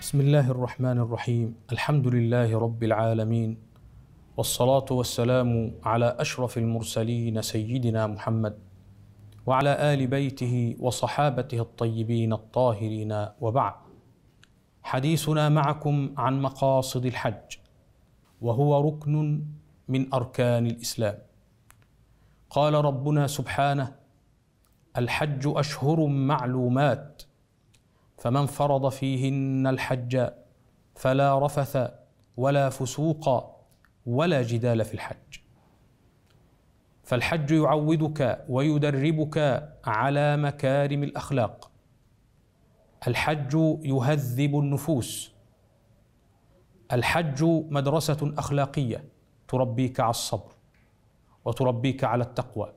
بسم الله الرحمن الرحيم الحمد لله رب العالمين والصلاة والسلام على أشرف المرسلين سيدنا محمد وعلى آل بيته وصحابته الطيبين الطاهرين وبعد حديثنا معكم عن مقاصد الحج وهو ركن من أركان الإسلام قال ربنا سبحانه الحج أشهر معلومات فمن فرض فيهن الحج فلا رفث ولا فسوق ولا جدال في الحج فالحج يعودك ويدربك على مكارم الاخلاق الحج يهذب النفوس الحج مدرسه اخلاقيه تربيك على الصبر وتربيك على التقوى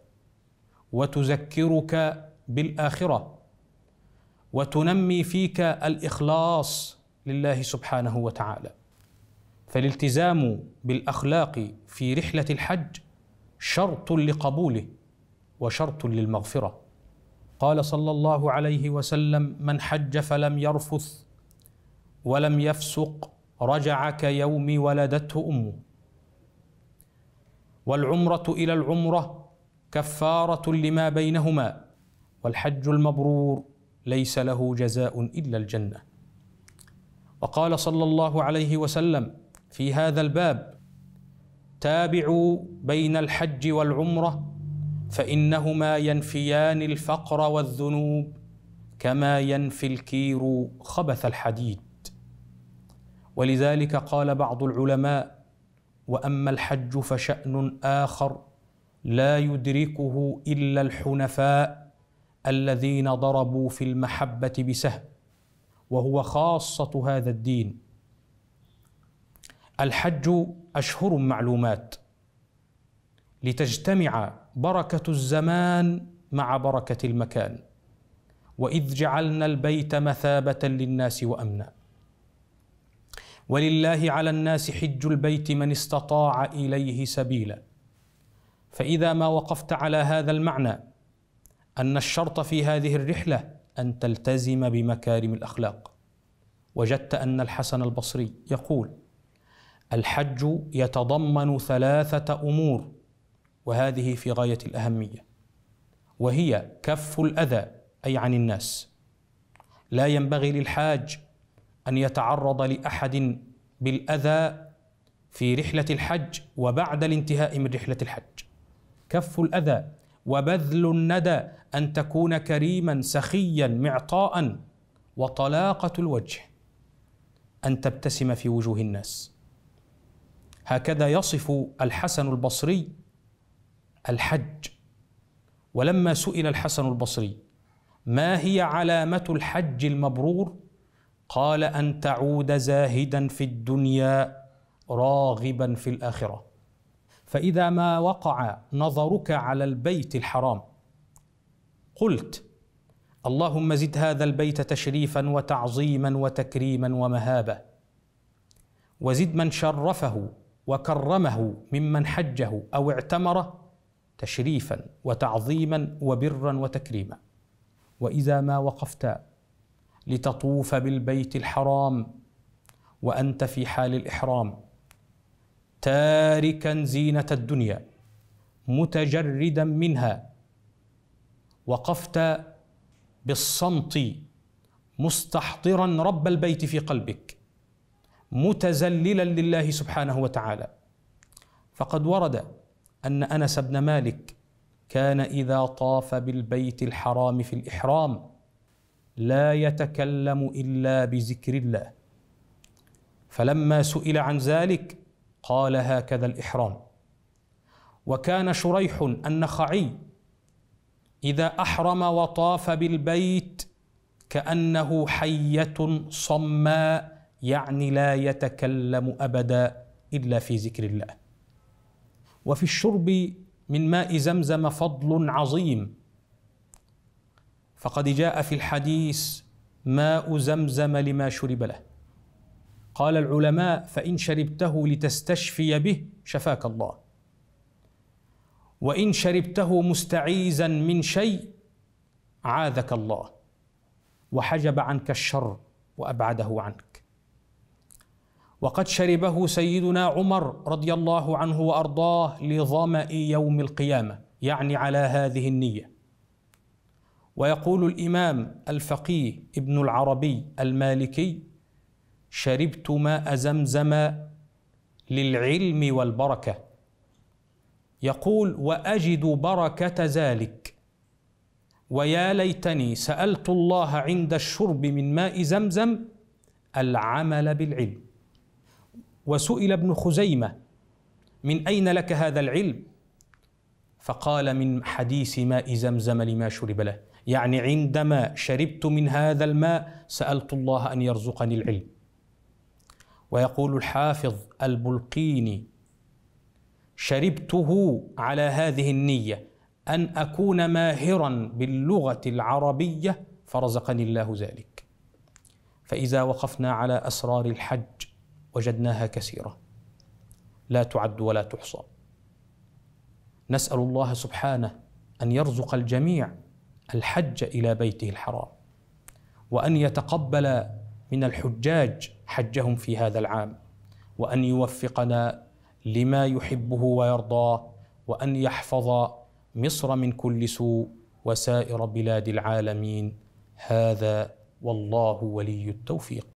وتذكرك بالاخره وتنمي فيك الاخلاص لله سبحانه وتعالى فالالتزام بالاخلاق في رحله الحج شرط لقبوله وشرط للمغفره قال صلى الله عليه وسلم من حج فلم يرفث ولم يفسق رجع كيوم ولدته امه والعمره الى العمره كفاره لما بينهما والحج المبرور ليس له جزاء الا الجنه وقال صلى الله عليه وسلم في هذا الباب تابعوا بين الحج والعمره فانهما ينفيان الفقر والذنوب كما ينفي الكير خبث الحديد ولذلك قال بعض العلماء واما الحج فشان اخر لا يدركه الا الحنفاء الذين ضربوا في المحبه بسهم وهو خاصه هذا الدين الحج اشهر معلومات لتجتمع بركه الزمان مع بركه المكان واذ جعلنا البيت مثابه للناس وامنا ولله على الناس حج البيت من استطاع اليه سبيلا فاذا ما وقفت على هذا المعنى ان الشرط في هذه الرحله ان تلتزم بمكارم الاخلاق وجدت ان الحسن البصري يقول الحج يتضمن ثلاثه امور وهذه في غايه الاهميه وهي كف الاذى اي عن الناس لا ينبغي للحاج ان يتعرض لاحد بالاذى في رحله الحج وبعد الانتهاء من رحله الحج كف الاذى وبذل الندى ان تكون كريما سخيا معطاء وطلاقه الوجه ان تبتسم في وجوه الناس هكذا يصف الحسن البصري الحج ولما سئل الحسن البصري ما هي علامه الحج المبرور قال ان تعود زاهدا في الدنيا راغبا في الاخره فإذا ما وقع نظرك على البيت الحرام قلت اللهم زد هذا البيت تشريفا وتعظيما وتكريما ومهابه وزد من شرفه وكرمه ممن حجه او اعتمره تشريفا وتعظيما وبرا وتكريما واذا ما وقفت لتطوف بالبيت الحرام وانت في حال الاحرام تاركا زينه الدنيا متجردا منها وقفت بالصمت مستحضرا رب البيت في قلبك متزللا لله سبحانه وتعالى فقد ورد ان انس بن مالك كان اذا طاف بالبيت الحرام في الاحرام لا يتكلم الا بذكر الله فلما سئل عن ذلك قال هكذا الإحرام وكان شريح النخعي إذا أحرم وطاف بالبيت كأنه حية صماء يعني لا يتكلم أبدا إلا في ذكر الله وفي الشرب من ماء زمزم فضل عظيم فقد جاء في الحديث ماء زمزم لما شرب له قال العلماء فإن شربته لتستشفي به شفاك الله وإن شربته مستعيذا من شيء عاذك الله وحجب عنك الشر وأبعده عنك وقد شربه سيدنا عمر رضي الله عنه وأرضاه لظمأ يوم القيامة يعني على هذه النية ويقول الإمام الفقيه ابن العربي المالكي شربت ماء زمزم للعلم والبركه يقول واجد بركه ذلك ويا ليتني سالت الله عند الشرب من ماء زمزم العمل بالعلم وسئل ابن خزيمه من اين لك هذا العلم فقال من حديث ماء زمزم لما شرب له يعني عندما شربت من هذا الماء سالت الله ان يرزقني العلم ويقول الحافظ البلقيني شربته على هذه النيه ان اكون ماهرا باللغه العربيه فرزقني الله ذلك فاذا وقفنا على اسرار الحج وجدناها كثيره لا تعد ولا تحصى نسال الله سبحانه ان يرزق الجميع الحج الى بيته الحرام وان يتقبل من الحجاج حجهم في هذا العام وان يوفقنا لما يحبه ويرضاه وان يحفظ مصر من كل سوء وسائر بلاد العالمين هذا والله ولي التوفيق